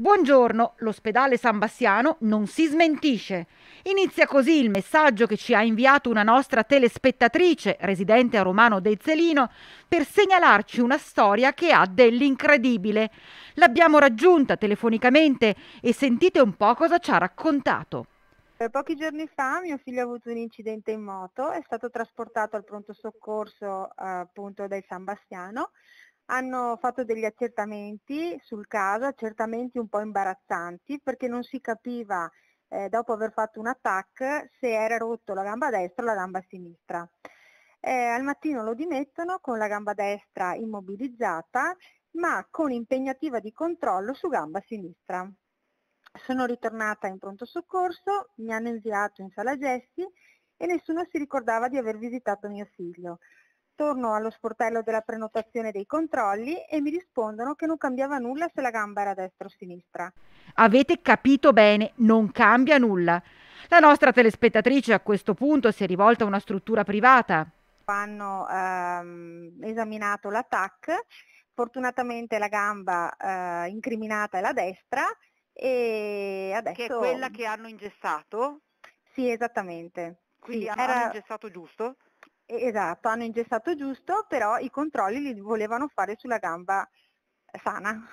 Buongiorno, l'ospedale San Bassiano non si smentisce. Inizia così il messaggio che ci ha inviato una nostra telespettatrice, residente a Romano De Zelino, per segnalarci una storia che ha dell'incredibile. L'abbiamo raggiunta telefonicamente e sentite un po' cosa ci ha raccontato. Eh, pochi giorni fa mio figlio ha avuto un incidente in moto, è stato trasportato al pronto soccorso eh, appunto dai San Bastiano, hanno fatto degli accertamenti sul caso, accertamenti un po' imbarazzanti perché non si capiva eh, dopo aver fatto un attacco se era rotto la gamba destra o la gamba sinistra. Eh, al mattino lo dimettono con la gamba destra immobilizzata ma con impegnativa di controllo su gamba sinistra. Sono ritornata in pronto soccorso, mi hanno inviato in sala gesti e nessuno si ricordava di aver visitato mio figlio. Torno allo sportello della prenotazione dei controlli e mi rispondono che non cambiava nulla se la gamba era destra o sinistra. Avete capito bene, non cambia nulla. La nostra telespettatrice a questo punto si è rivolta a una struttura privata. Hanno ehm, esaminato l'attack, fortunatamente la gamba eh, incriminata è la destra e adesso... Che è quella che hanno ingessato? Sì, esattamente. Quindi sì, hanno era... ingessato giusto? Esatto, hanno ingessato giusto, però i controlli li volevano fare sulla gamba sana.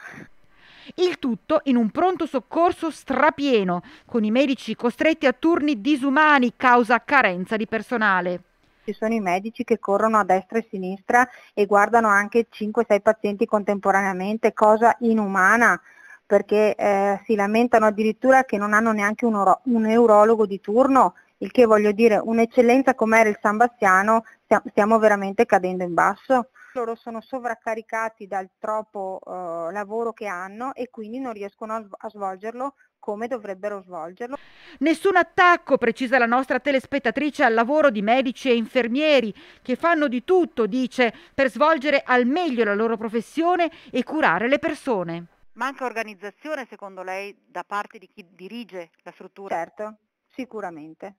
Il tutto in un pronto soccorso strapieno, con i medici costretti a turni disumani causa carenza di personale. Ci sono i medici che corrono a destra e a sinistra e guardano anche 5-6 pazienti contemporaneamente, cosa inumana, perché eh, si lamentano addirittura che non hanno neanche un, uro- un urologo di turno il che voglio dire un'eccellenza come era il San Bastiano stiamo veramente cadendo in basso loro sono sovraccaricati dal troppo uh, lavoro che hanno e quindi non riescono a svolgerlo come dovrebbero svolgerlo. Nessun attacco, precisa la nostra telespettatrice, al lavoro di medici e infermieri che fanno di tutto, dice, per svolgere al meglio la loro professione e curare le persone. Manca organizzazione, secondo lei, da parte di chi dirige la struttura? Certo, sicuramente.